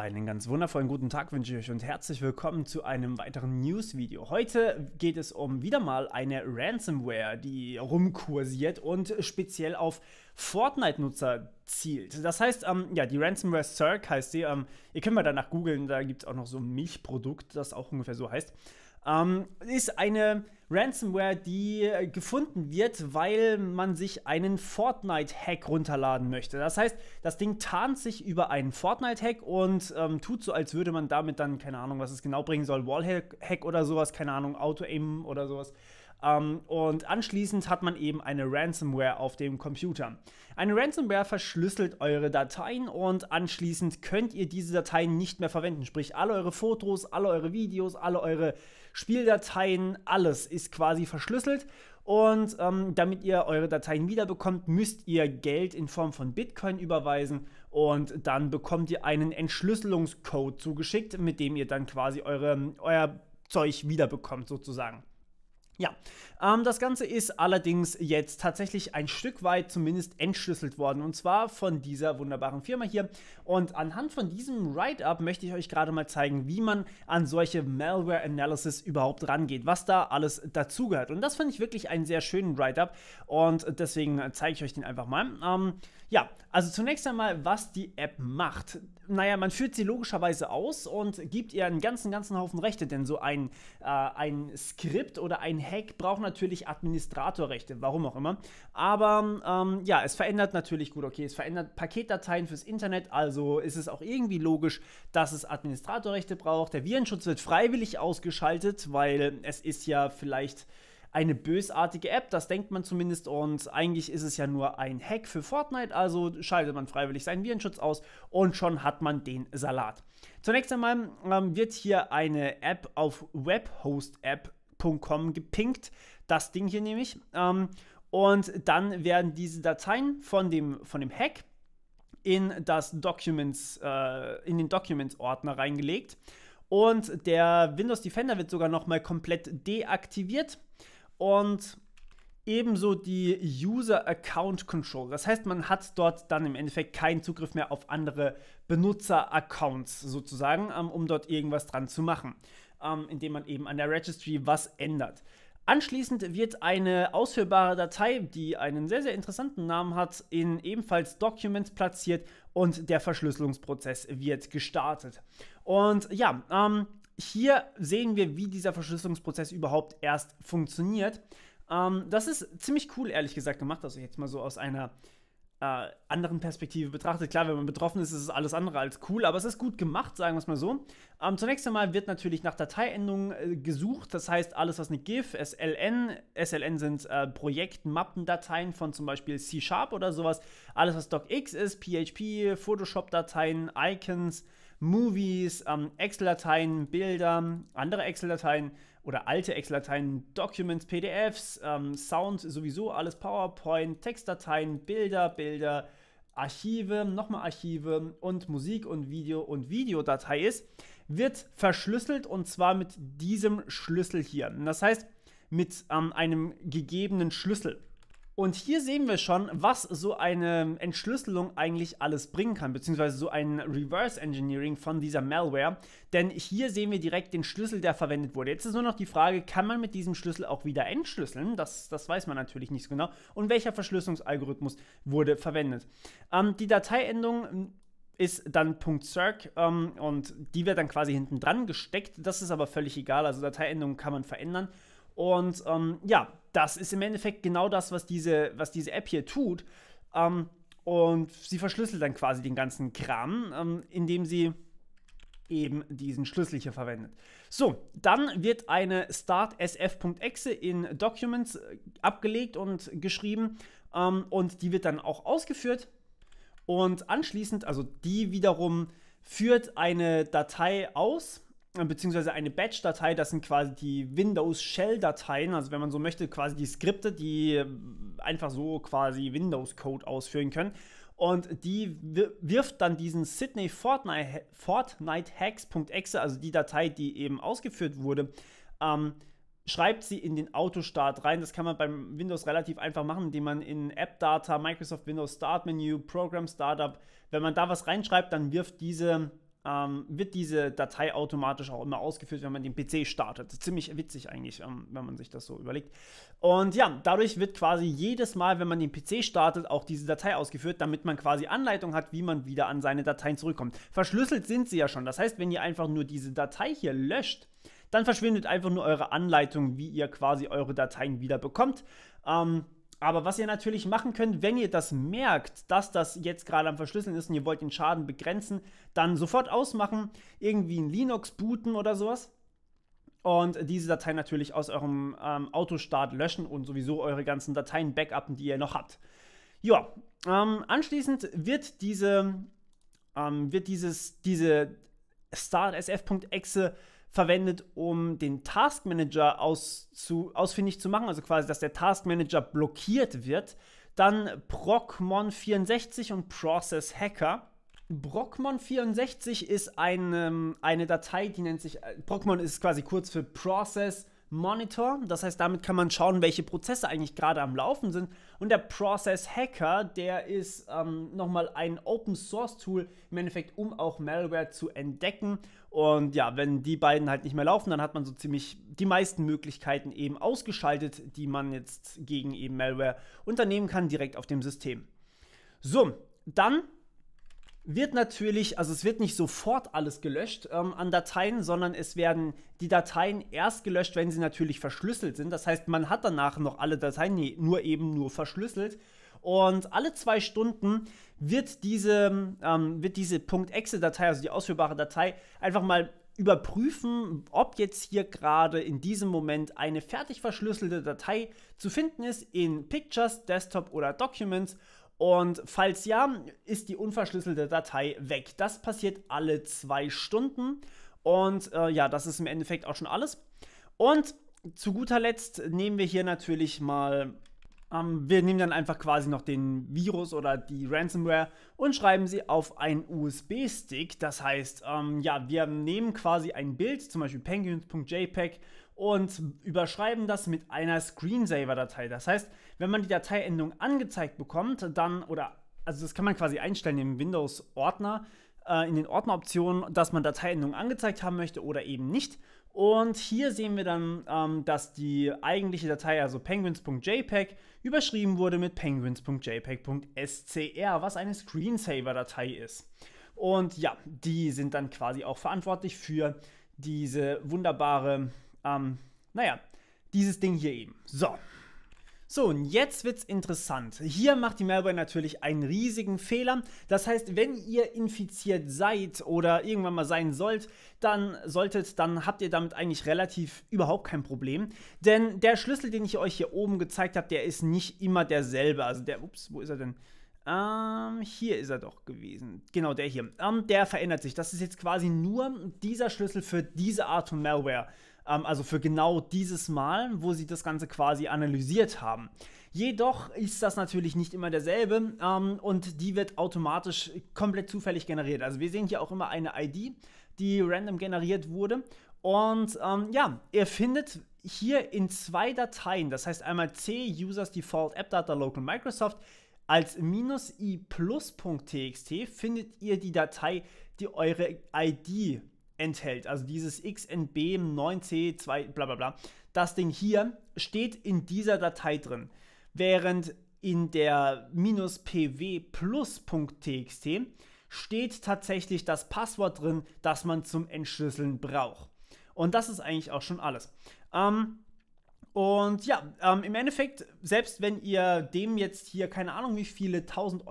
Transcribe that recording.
Einen ganz wundervollen guten Tag wünsche ich euch und herzlich willkommen zu einem weiteren News-Video. Heute geht es um wieder mal eine Ransomware, die rumkursiert und speziell auf Fortnite-Nutzer zielt. Das heißt, ähm, ja, die Ransomware Cirque heißt sie. Ähm, ihr könnt mal danach googeln, da gibt es auch noch so ein Milchprodukt, das auch ungefähr so heißt. Ähm, ist eine Ransomware, die äh, gefunden wird, weil man sich einen Fortnite-Hack runterladen möchte. Das heißt, das Ding tarnt sich über einen Fortnite-Hack und ähm, tut so, als würde man damit dann, keine Ahnung, was es genau bringen soll, Wall-Hack oder sowas, keine Ahnung, Auto-Aim oder sowas, ähm, und anschließend hat man eben eine Ransomware auf dem Computer. Eine Ransomware verschlüsselt eure Dateien und anschließend könnt ihr diese Dateien nicht mehr verwenden. Sprich, alle eure Fotos, alle eure Videos, alle eure Spieldateien, alles ist quasi verschlüsselt. Und ähm, damit ihr eure Dateien wiederbekommt, müsst ihr Geld in Form von Bitcoin überweisen und dann bekommt ihr einen Entschlüsselungscode zugeschickt, mit dem ihr dann quasi eure, euer Zeug wiederbekommt sozusagen. Ja, ähm, das Ganze ist allerdings jetzt tatsächlich ein Stück weit zumindest entschlüsselt worden und zwar von dieser wunderbaren Firma hier. Und anhand von diesem Write-up möchte ich euch gerade mal zeigen, wie man an solche Malware-Analysis überhaupt rangeht, was da alles dazugehört. Und das fand ich wirklich einen sehr schönen Write-up und deswegen zeige ich euch den einfach mal. Ähm, ja, also zunächst einmal, was die App macht. Naja, man führt sie logischerweise aus und gibt ihr einen ganzen, ganzen Haufen Rechte, denn so ein, äh, ein Skript oder ein Hack braucht natürlich Administratorrechte, warum auch immer. Aber ähm, ja, es verändert natürlich gut, okay, es verändert Paketdateien fürs Internet, also ist es auch irgendwie logisch, dass es Administratorrechte braucht. Der Virenschutz wird freiwillig ausgeschaltet, weil es ist ja vielleicht eine bösartige App, das denkt man zumindest und eigentlich ist es ja nur ein Hack für Fortnite, also schaltet man freiwillig seinen Virenschutz aus und schon hat man den Salat. Zunächst einmal ähm, wird hier eine App auf Webhost-App Mac.com gepinkt. Das Ding hier nämlich. Ähm, und dann werden diese Dateien von dem, von dem Hack in das Documents, äh, in den Documents-Ordner reingelegt. Und der Windows Defender wird sogar nochmal komplett deaktiviert. Und ebenso die User Account Control. Das heißt, man hat dort dann im Endeffekt keinen Zugriff mehr auf andere Benutzer-Accounts sozusagen, ähm, um dort irgendwas dran zu machen ähm, indem man eben an der Registry was ändert. Anschließend wird eine ausführbare Datei, die einen sehr, sehr interessanten Namen hat, in ebenfalls Documents platziert und der Verschlüsselungsprozess wird gestartet. Und ja, ähm, hier sehen wir, wie dieser Verschlüsselungsprozess überhaupt erst funktioniert. Ähm, das ist ziemlich cool, ehrlich gesagt, gemacht. Also jetzt mal so aus einer äh, anderen Perspektive betrachtet. Klar, wenn man betroffen ist, ist es alles andere als cool, aber es ist gut gemacht, sagen wir es mal so. Ähm, zunächst einmal wird natürlich nach Dateiendungen äh, gesucht, das heißt alles, was eine GIF, SLN, SLN sind äh, Projektmappendateien von zum Beispiel C-Sharp oder sowas, alles, was DocX ist, PHP, Photoshop-Dateien, Icons, Movies, ähm, Excel-Dateien, Bilder, andere Excel-Dateien oder alte Excel-Dateien, Documents, PDFs, ähm, Sound sowieso, alles PowerPoint, Textdateien, Bilder, Bilder, Archive, nochmal Archive und Musik und Video und Videodatei ist, wird verschlüsselt und zwar mit diesem Schlüssel hier. Das heißt, mit ähm, einem gegebenen Schlüssel. Und hier sehen wir schon, was so eine Entschlüsselung eigentlich alles bringen kann, beziehungsweise so ein Reverse Engineering von dieser Malware. Denn hier sehen wir direkt den Schlüssel, der verwendet wurde. Jetzt ist nur noch die Frage, kann man mit diesem Schlüssel auch wieder entschlüsseln? Das, das weiß man natürlich nicht so genau. Und welcher Verschlüsselungsalgorithmus wurde verwendet? Ähm, die Dateiendung ähm, ist dann .circ ähm, und die wird dann quasi hinten dran gesteckt. Das ist aber völlig egal, also Dateiendungen kann man verändern. Und ähm, ja, das ist im Endeffekt genau das, was diese, was diese App hier tut. Ähm, und sie verschlüsselt dann quasi den ganzen Kram, ähm, indem sie eben diesen Schlüssel hier verwendet. So, dann wird eine startsf.exe in Documents äh, abgelegt und geschrieben ähm, und die wird dann auch ausgeführt und anschließend, also die wiederum führt eine Datei aus beziehungsweise eine Batch-Datei, das sind quasi die Windows-Shell-Dateien, also wenn man so möchte, quasi die Skripte, die äh, einfach so quasi Windows-Code ausführen können. Und die wirft dann diesen Sydney Fortnite, Hacks.exe, also die Datei, die eben ausgeführt wurde, ähm, schreibt sie in den Autostart rein. Das kann man beim Windows relativ einfach machen, indem man in App Data, Microsoft Windows Start Menü, Program Startup, wenn man da was reinschreibt, dann wirft diese ähm, wird diese Datei automatisch auch immer ausgeführt, wenn man den PC startet. Ziemlich witzig eigentlich, ähm, wenn man sich das so überlegt. Und ja, dadurch wird quasi jedes Mal, wenn man den PC startet, auch diese Datei ausgeführt, damit man quasi Anleitung hat, wie man wieder an seine Dateien zurückkommt. Verschlüsselt sind sie ja schon. Das heißt, wenn ihr einfach nur diese Datei hier löscht, dann verschwindet einfach nur eure Anleitung, wie ihr quasi eure Dateien wieder bekommt. Ähm, aber was ihr natürlich machen könnt, wenn ihr das merkt, dass das jetzt gerade am Verschlüsseln ist und ihr wollt den Schaden begrenzen, dann sofort ausmachen, irgendwie ein Linux booten oder sowas. Und diese Datei natürlich aus eurem ähm, Autostart löschen und sowieso eure ganzen Dateien backuppen, die ihr noch habt. Ja, ähm, anschließend wird diese, ähm, wird dieses, diese startsf.exe verwendet, um den Task Manager aus, zu, ausfindig zu machen, also quasi, dass der Task Manager blockiert wird. Dann Procmon64 und Process Hacker. Procmon64 ist eine, ähm, eine Datei, die nennt sich, Procmon äh, ist quasi kurz für Process Hacker. Monitor. Das heißt, damit kann man schauen, welche Prozesse eigentlich gerade am Laufen sind. Und der Process Hacker, der ist ähm, nochmal ein Open Source Tool im Endeffekt, um auch Malware zu entdecken. Und ja, wenn die beiden halt nicht mehr laufen, dann hat man so ziemlich die meisten Möglichkeiten eben ausgeschaltet, die man jetzt gegen eben Malware unternehmen kann, direkt auf dem System. So, dann wird natürlich, also es wird nicht sofort alles gelöscht ähm, an Dateien, sondern es werden die Dateien erst gelöscht, wenn sie natürlich verschlüsselt sind. Das heißt, man hat danach noch alle Dateien, nee, nur eben nur verschlüsselt. Und alle zwei Stunden wird diese, ähm, wird diese .exe-Datei, also die ausführbare Datei, einfach mal überprüfen, ob jetzt hier gerade in diesem Moment eine fertig verschlüsselte Datei zu finden ist in Pictures, Desktop oder Documents und falls ja, ist die unverschlüsselte Datei weg. Das passiert alle zwei Stunden. Und äh, ja, das ist im Endeffekt auch schon alles. Und zu guter Letzt nehmen wir hier natürlich mal, ähm, wir nehmen dann einfach quasi noch den Virus oder die Ransomware und schreiben sie auf einen USB-Stick. Das heißt, ähm, ja, wir nehmen quasi ein Bild, zum Beispiel penguins.jpg und überschreiben das mit einer Screensaver-Datei. Das heißt, wenn man die Dateiendung angezeigt bekommt, dann oder also das kann man quasi einstellen im Windows-Ordner äh, in den Ordneroptionen, dass man Dateiendungen angezeigt haben möchte oder eben nicht. Und hier sehen wir dann, ähm, dass die eigentliche Datei, also penguins.jpg, e überschrieben wurde mit penguins.jpg.scr, e was eine Screensaver-Datei ist. Und ja, die sind dann quasi auch verantwortlich für diese wunderbare ähm, naja, dieses Ding hier eben. So. So, und jetzt wird's interessant. Hier macht die Malware natürlich einen riesigen Fehler. Das heißt, wenn ihr infiziert seid oder irgendwann mal sein sollt, dann solltet, dann habt ihr damit eigentlich relativ überhaupt kein Problem. Denn der Schlüssel, den ich euch hier oben gezeigt habe, der ist nicht immer derselbe. Also der, ups, wo ist er denn? Ähm, hier ist er doch gewesen. Genau, der hier. Ähm, der verändert sich. Das ist jetzt quasi nur dieser Schlüssel für diese Art von Malware ähm, also für genau dieses Mal, wo sie das Ganze quasi analysiert haben. Jedoch ist das natürlich nicht immer derselbe ähm, und die wird automatisch komplett zufällig generiert. Also wir sehen hier auch immer eine ID, die random generiert wurde. Und ähm, ja, ihr findet hier in zwei Dateien, das heißt einmal C Users Default App Data Local Microsoft, als minus i plus.txt findet ihr die Datei, die eure ID enthält. Also dieses XNB 9C2 bla bla bla. Das Ding hier steht in dieser Datei drin. Während in der -pw plus.txt steht tatsächlich das Passwort drin, das man zum Entschlüsseln braucht. Und das ist eigentlich auch schon alles. Ähm, und ja, ähm, im Endeffekt, selbst wenn ihr dem jetzt hier keine Ahnung wie viele 1000 Euro